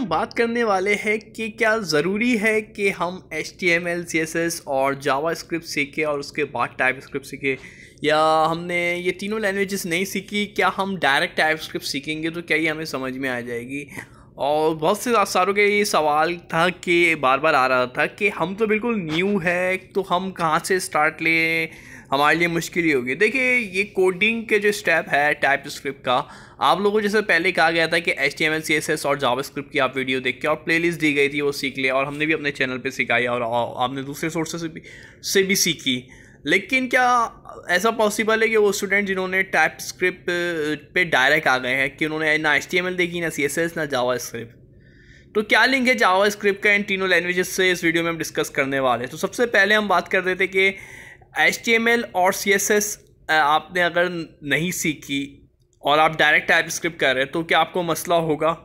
हम बात करने वाले हैं कि क्या ज़रूरी है कि हम H T M L C S S और जावा स्क्रिप्ट सीखें और उसके बाद टाइप स्क्रिप्ट सीखें या हमने ये तीनों लैंग्वेजेस नहीं सीखी क्या हम डायरेक्ट टाइप स्क्रिप्ट सीखेंगे तो क्या ये हमें समझ में आ जाएगी और बहुत से सारों के ये सवाल था कि बार बार आ रहा था कि हम तो बिल्कुल न्यू है तो हम कहाँ से स्टार्ट लें हमारे लिए मुश्किल ही होगी देखिए ये कोडिंग के जो स्टेप है टाइप स्क्रिप्ट का आप लोगों को जैसे पहले कहा गया था कि H T M L C S S और जावा स्क्रिप्ट की आप वीडियो देख के और प्ले लिस्ट दी गई थी वो सीख ले और हमने भी अपने चैनल पर सिखाई और आपने दूसरे सोर्सेज से भी से भी सीखी लेकिन क्या ऐसा पॉसिबल है कि वो स्टूडेंट जिन्होंने टाइप स्क्रिप्ट पे डायरेक्ट आ गए हैं कि उन्होंने ना एच देखी ना सी ना जावा स्क्रिप्ट तो क्या लिंक है जावा स्क्रिप्ट का इन तीनों लैंग्वेजेस से इस वीडियो में हम डिस्कस करने वाले हैं तो सबसे पहले हम बात कर रहे थे कि एच और सी आपने अगर नहीं सीखी और आप डायरेक्ट टाइप स्क्रिप्ट कर रहे हैं तो क्या आपको मसला होगा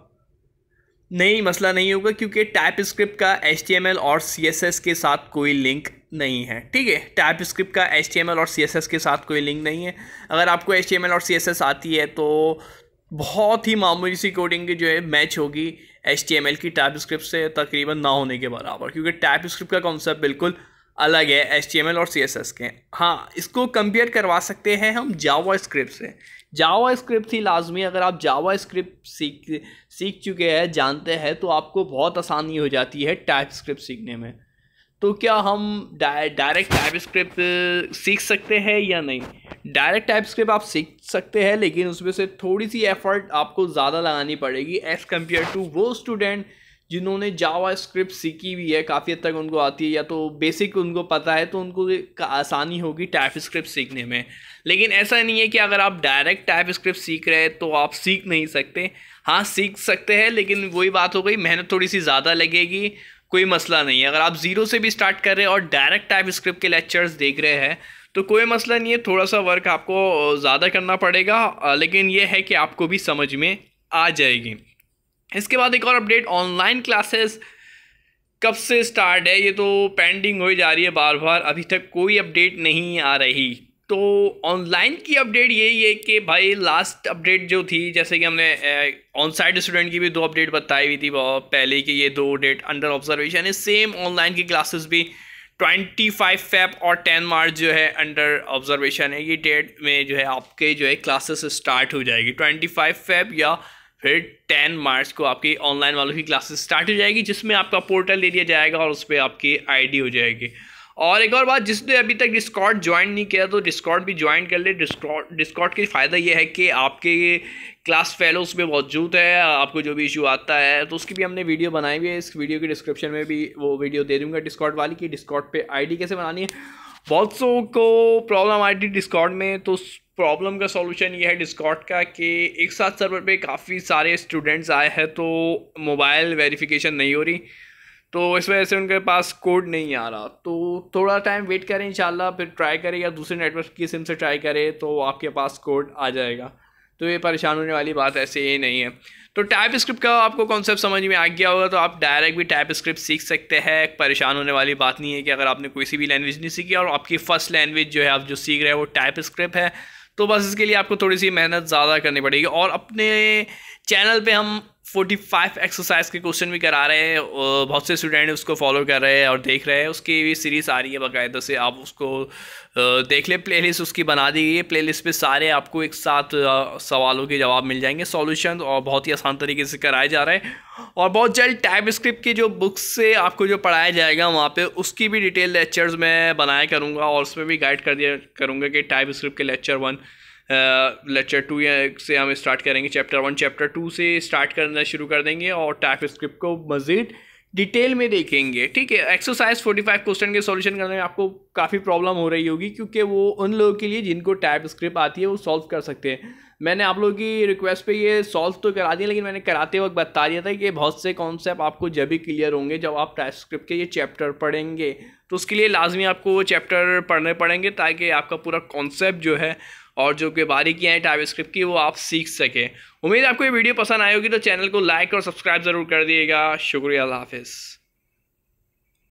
नहीं मसला नहीं होगा क्योंकि टाइप स्क्रिप्ट का एच और सी के साथ कोई लिंक नहीं है ठीक है टाइप स्क्रिप्ट का एच और सी के साथ कोई लिंक नहीं है अगर आपको एच और सी आती है तो बहुत ही मामूली सी कोडिंग की जो है मैच होगी एच की टाइप स्क्रिप्ट से तकरीबन ना होने के बराबर क्योंकि टाइप स्क्रिप्ट का कॉन्सेप्ट बिल्कुल अलग है एच और सी के हाँ इसको कंपेयर करवा सकते हैं हम जावा स्क्रिप्ट से जावा स्क्रिप्ट ही लाजमी अगर आप जावा स्क्रिप्ट सीख सीख चुके हैं जानते हैं तो आपको बहुत आसानी हो जाती है टाइप स्क्रिप्ट सीखने में तो क्या हम डायरेक्ट टाइप स्क्रिप्ट सीख सकते हैं या नहीं डायरेक्ट टाइप स्क्रिप्ट आप सीख सकते हैं लेकिन उसमें से थोड़ी सी एफर्ट आपको ज़्यादा लगानी पड़ेगी एज़ कम्पेयर टू वो स्टूडेंट जिन्होंने जावा स्क्रिप्ट सीखी हुई है काफ़ी हद तक उनको आती है या तो बेसिक उनको पता है तो उनको आसानी होगी टाइप स्क्रिप्ट सीखने में लेकिन ऐसा नहीं है कि अगर आप डायरेक्ट टाइप स्क्रिप्ट सीख रहे हैं तो आप सीख नहीं सकते हाँ सीख सकते हैं लेकिन वही बात हो गई मेहनत थोड़ी सी ज़्यादा लगेगी कोई मसला नहीं है अगर आप ज़ीरो से भी स्टार्ट कर रहे हैं और डायरेक्ट टाइप स्क्रिप्ट के लेक्चर्स देख रहे हैं तो कोई मसला नहीं है थोड़ा सा वर्क आपको ज़्यादा करना पड़ेगा लेकिन ये है कि आपको भी समझ में आ जाएगी इसके बाद एक और अपडेट ऑनलाइन क्लासेस कब से स्टार्ट है ये तो पेंडिंग हो जा रही है बार बार अभी तक कोई अपडेट नहीं आ रही तो ऑनलाइन की अपडेट यही है कि भाई लास्ट अपडेट जो थी जैसे कि हमने ऑन साइड स्टूडेंट की भी दो अपडेट बताई हुई थी पहले कि ये दो डेट अंडर ऑब्जर्वेशन है सेम ऑनलाइन की क्लासेस भी ट्वेंटी फाइव फेब और टेन मार्च जो है अंडर ऑब्जर्वेशन है ये डेट में जो है आपके जो है क्लासेस स्टार्ट हो जाएगी ट्वेंटी फाइव फेब या फिर टेन मार्च को आपकी ऑनलाइन वालों की क्लासेस स्टार्ट हो जाएगी जिसमें आपका पोर्टल ले लिया जाएगा और उस पर आपकी आईडी हो जाएगी और एक और बात जिसने अभी तक डिस्कॉट ज्वाइन नहीं किया तो डिस्कॉट भी ज्वाइन कर ले डिस्कॉट डिस्कॉट के फ़ायदा ये है कि आपके क्लास फेलोज में मौजूद है आपको जो भी इशू आता है तो उसकी भी हमने वीडियो बनाई हुई है इस वीडियो के डिस्क्रिप्शन में भी वो वीडियो दे दूँगा डिस्कॉट वाली कि डिस्कॉट पर आई कैसे बनानी है बहुत सो को प्रॉब्लम आई थी डिस्कॉट में तो उस प्रॉब्लम का सॉल्यूशन ये है डिस्कॉट का कि एक साथ सर्वर पे काफ़ी सारे स्टूडेंट्स आए हैं तो मोबाइल वेरिफिकेशन नहीं हो रही तो इस वजह से उनके पास कोड नहीं आ रहा तो थोड़ा टाइम वेट करें इंशाल्लाह फिर ट्राई करें या दूसरे नेटवर्क की सिम से ट्राई करें तो आपके पास कोड आ जाएगा तो ये परेशान होने वाली बात ऐसे ही नहीं है तो टाइप स्क्रिप्ट का आपको कॉन्सेप्ट समझ में आ गया होगा तो आप डायरेक्ट भी टाइप स्क्रिप्ट सीख सकते हैं परेशान होने वाली बात नहीं है कि अगर आपने कोई सी भी लैंग्वेज नहीं सीखी और आपकी फ़र्स्ट लैंग्वेज जो है आप जो सीख रहे हैं वो टाइप स्क्रिप्ट है तो बस इसके लिए आपको थोड़ी सी मेहनत ज़्यादा करनी पड़ेगी और अपने चैनल पे हम फोर्टी फाइव एक्सरसाइज के क्वेश्चन भी करा रहे हैं बहुत से स्टूडेंट उसको फॉलो कर रहे हैं और देख रहे हैं उसकी भी सीरीज़ आ रही है बाकायदा से आप उसको देख ले लिस्ट उसकी बना दी गई है लिस्ट पे सारे आपको एक साथ सवालों के जवाब मिल जाएंगे सॉल्यूशन और बहुत ही आसान तरीके से कराए जा रहे हैं और बहुत जल्द टाइप स्क्रिप्ट की जो बुक्स से आपको जो पढ़ाया जाएगा वहाँ पर उसकी भी डिटेल लेक्चर्स मैं बनाया करूँगा और उसमें भी गाइड कर दिया करूँगा कि टाइप स्क्रिप्ट के लेक्चर वन लेक्चर टू से हम स्टार्ट करेंगे चैप्टर वन चैप्टर टू से स्टार्ट करना शुरू कर देंगे और टाइप स्क्रिप्ट को मज़ीद डिटेल में देखेंगे ठीक है एक्सरसाइज फोर्टी फाइव क्वेश्चन के सॉल्यूशन करने में आपको काफ़ी प्रॉब्लम हो रही होगी क्योंकि वो उन लोगों के लिए जिनको टाइप स्क्रिप्ट आती है वो सॉल्व कर सकते हैं मैंने आप लोगों की रिक्वेस्ट पे ये सॉल्व तो करा दिया लेकिन मैंने कराते वक्त बता दिया था कि बहुत से कॉन्सेप्ट आपको जब भी क्लियर होंगे जब आप टाइप स्क्रिप्ट के ये चैप्टर पढ़ेंगे तो उसके लिए लाजमी आपको वो चैप्टर पढ़ने पड़ेंगे ताकि आपका पूरा कॉन्सेप्ट जो है और जो कि बारीकियाँ हैं टाइप स्क्रिप्ट की वो आप सीख सकें उम्मीद आपको ये वीडियो पसंद आएगी होगी तो चैनल को लाइक और सब्सक्राइब ज़रूर कर दिएगा शुक्रिया हाफिज़